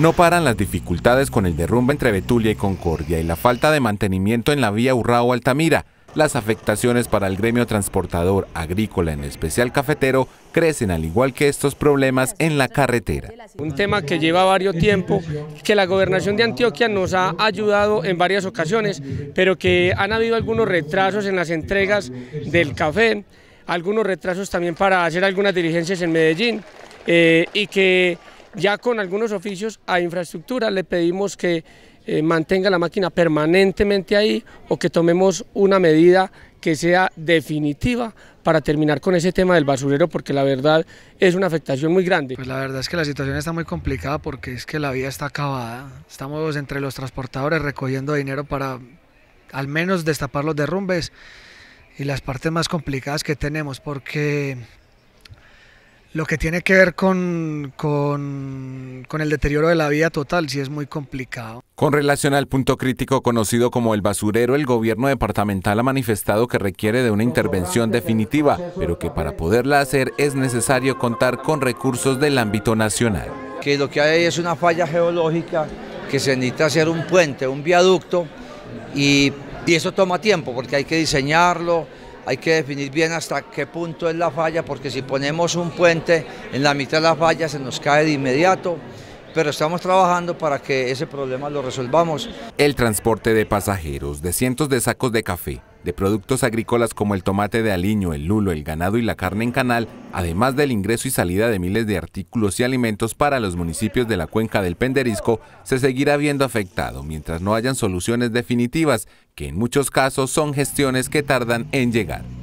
No paran las dificultades con el derrumbe entre Betulia y Concordia y la falta de mantenimiento en la vía Urrao-Altamira. Las afectaciones para el gremio transportador agrícola, en especial cafetero, crecen al igual que estos problemas en la carretera. Un tema que lleva varios tiempo, que la gobernación de Antioquia nos ha ayudado en varias ocasiones, pero que han habido algunos retrasos en las entregas del café, algunos retrasos también para hacer algunas diligencias en Medellín eh, y que ya con algunos oficios a infraestructura le pedimos que eh, mantenga la máquina permanentemente ahí o que tomemos una medida que sea definitiva para terminar con ese tema del basurero porque la verdad es una afectación muy grande. Pues la verdad es que la situación está muy complicada porque es que la vía está acabada. Estamos entre los transportadores recogiendo dinero para al menos destapar los derrumbes y las partes más complicadas que tenemos porque lo que tiene que ver con, el deterioro de la vida total, sí es muy complicado. Con relación al punto crítico conocido como el basurero, el gobierno departamental ha manifestado que requiere de una intervención definitiva, pero que para poderla hacer es necesario contar con recursos del ámbito nacional. Que lo que hay es una falla geológica, que se necesita hacer un puente, un viaducto, y, y eso toma tiempo porque hay que diseñarlo, hay que definir bien hasta qué punto es la falla, porque si ponemos un puente en la mitad de la falla se nos cae de inmediato, pero estamos trabajando para que ese problema lo resolvamos. El transporte de pasajeros de cientos de sacos de café de productos agrícolas como el tomate de aliño, el lulo, el ganado y la carne en canal, además del ingreso y salida de miles de artículos y alimentos para los municipios de la cuenca del Penderisco, se seguirá viendo afectado mientras no hayan soluciones definitivas, que en muchos casos son gestiones que tardan en llegar.